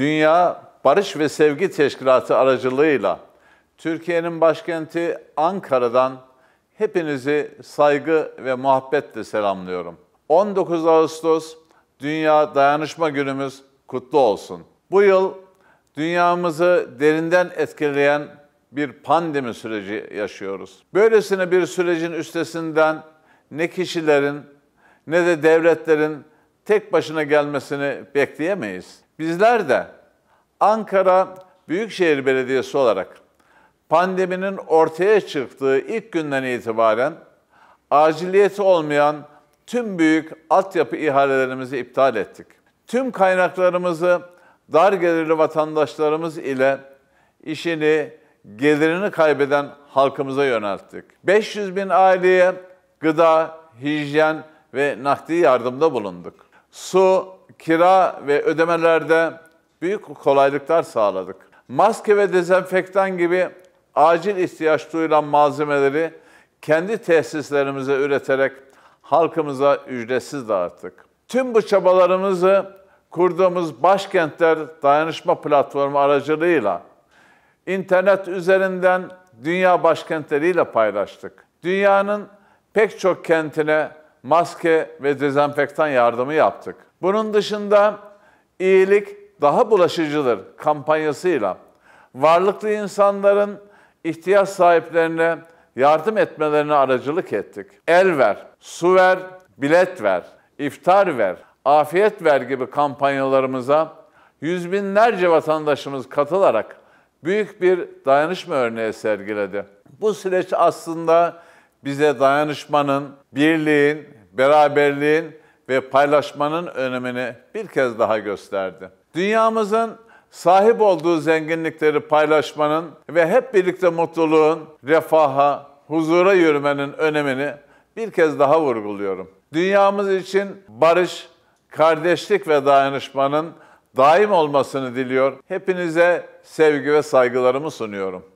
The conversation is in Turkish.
Dünya Barış ve Sevgi Teşkilatı aracılığıyla Türkiye'nin başkenti Ankara'dan hepinizi saygı ve muhabbetle selamlıyorum. 19 Ağustos Dünya Dayanışma Günümüz kutlu olsun. Bu yıl dünyamızı derinden etkileyen bir pandemi süreci yaşıyoruz. Böylesine bir sürecin üstesinden ne kişilerin ne de devletlerin tek başına gelmesini bekleyemeyiz. Bizler de Ankara Büyükşehir Belediyesi olarak pandeminin ortaya çıktığı ilk günden itibaren aciliyeti olmayan tüm büyük altyapı ihalelerimizi iptal ettik. Tüm kaynaklarımızı dar gelirli vatandaşlarımız ile işini, gelirini kaybeden halkımıza yönelttik. 500 bin aileye gıda, hijyen ve nakdi yardımda bulunduk. Su, kira ve ödemelerde büyük kolaylıklar sağladık. Maske ve dezenfektan gibi acil ihtiyaç duyulan malzemeleri kendi tesislerimize üreterek halkımıza ücretsiz dağıttık. Tüm bu çabalarımızı kurduğumuz Başkentler Dayanışma Platformu aracılığıyla internet üzerinden dünya başkentleriyle paylaştık. Dünyanın pek çok kentine maske ve dezenfektan yardımı yaptık. Bunun dışında iyilik daha bulaşıcıdır kampanyasıyla varlıklı insanların ihtiyaç sahiplerine yardım etmelerine aracılık ettik. El ver, su ver, bilet ver, iftar ver, afiyet ver gibi kampanyalarımıza yüz binlerce vatandaşımız katılarak büyük bir dayanışma örneği sergiledi. Bu süreç aslında bize dayanışmanın, birliğin, beraberliğin ve paylaşmanın önemini bir kez daha gösterdi. Dünyamızın sahip olduğu zenginlikleri paylaşmanın ve hep birlikte mutluluğun, refaha, huzura yürümenin önemini bir kez daha vurguluyorum. Dünyamız için barış, kardeşlik ve dayanışmanın daim olmasını diliyor. Hepinize sevgi ve saygılarımı sunuyorum.